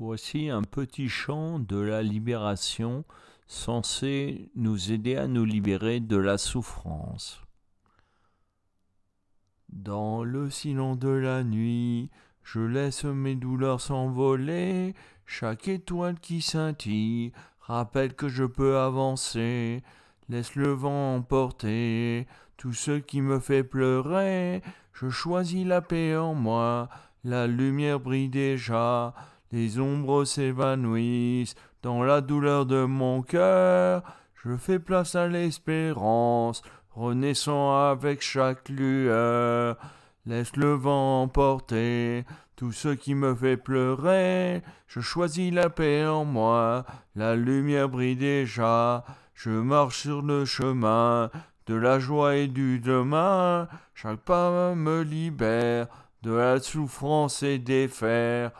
Voici un petit chant de la libération censé nous aider à nous libérer de la souffrance. Dans le silence de la nuit, je laisse mes douleurs s'envoler, chaque étoile qui scintille rappelle que je peux avancer, laisse le vent emporter tout ce qui me fait pleurer, je choisis la paix en moi, la lumière brille déjà, les ombres s'évanouissent dans la douleur de mon cœur. Je fais place à l'espérance, renaissant avec chaque lueur. Laisse le vent emporter tout ce qui me fait pleurer. Je choisis la paix en moi, la lumière brille déjà. Je marche sur le chemin de la joie et du demain. Chaque pas me libère de la souffrance et des fers.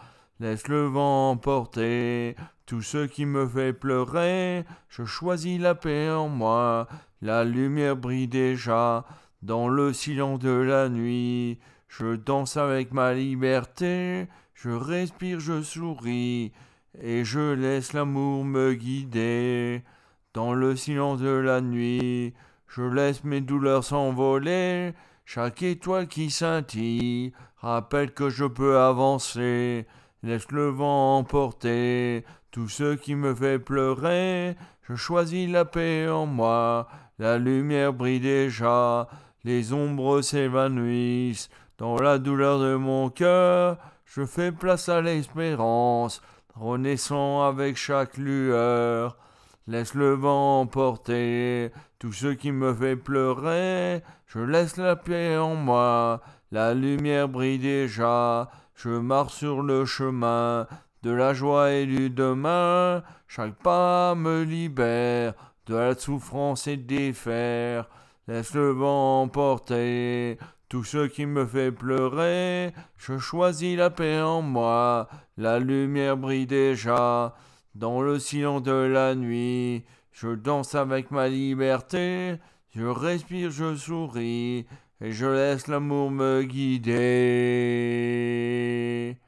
Laisse le vent emporter, tout ce qui me fait pleurer. Je choisis la paix en moi. La lumière brille déjà dans le silence de la nuit. Je danse avec ma liberté. Je respire, je souris. Et je laisse l'amour me guider. Dans le silence de la nuit, je laisse mes douleurs s'envoler. Chaque étoile qui scintille rappelle que je peux avancer. Laisse le vent emporter tout ce qui me fait pleurer. Je choisis la paix en moi. La lumière brille déjà. Les ombres s'évanouissent. Dans la douleur de mon cœur, je fais place à l'espérance, renaissant avec chaque lueur. Laisse le vent emporter tout ce qui me fait pleurer. Je laisse la paix en moi. La lumière brille déjà. Je marche sur le chemin de la joie et du demain. Chaque pas me libère de la souffrance et des fers. Laisse le vent emporter tout ce qui me fait pleurer. Je choisis la paix en moi. La lumière brille déjà dans le silence de la nuit. Je danse avec ma liberté. Je respire, je souris et je laisse l'amour me guider.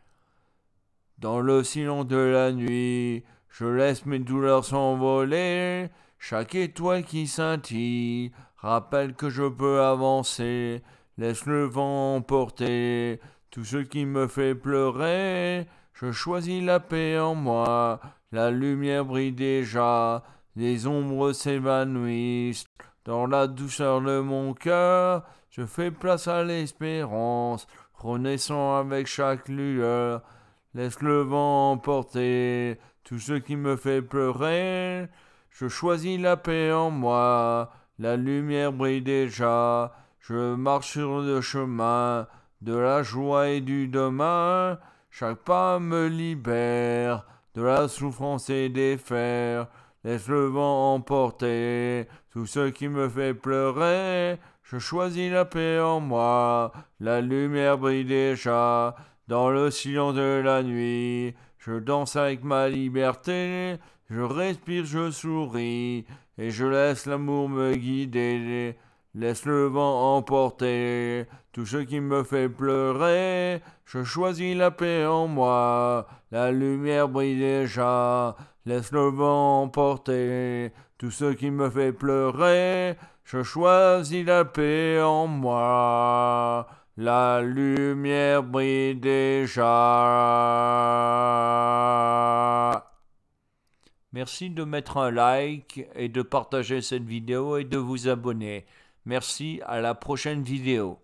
Dans le silence de la nuit, je laisse mes douleurs s'envoler. Chaque étoile qui scintille rappelle que je peux avancer. Laisse le vent emporter tout ce qui me fait pleurer. Je choisis la paix en moi. La lumière brille déjà. Les ombres s'évanouissent. Dans la douceur de mon cœur, je fais place à l'espérance, renaissant avec chaque lueur. Laisse le vent emporter tout ce qui me fait pleurer. Je choisis la paix en moi, la lumière brille déjà. Je marche sur le chemin de la joie et du demain. Chaque pas me libère de la souffrance et des fers. Laisse le vent emporter tout ce qui me fait pleurer. Je choisis la paix en moi. La lumière brille déjà dans le silence de la nuit. Je danse avec ma liberté. Je respire, je souris. Et je laisse l'amour me guider. Laisse le vent emporter tout ce qui me fait pleurer. Je choisis la paix en moi, la lumière brille déjà. Laisse le vent emporter tout ce qui me fait pleurer. Je choisis la paix en moi, la lumière brille déjà. Merci de mettre un like et de partager cette vidéo et de vous abonner. Merci, à la prochaine vidéo.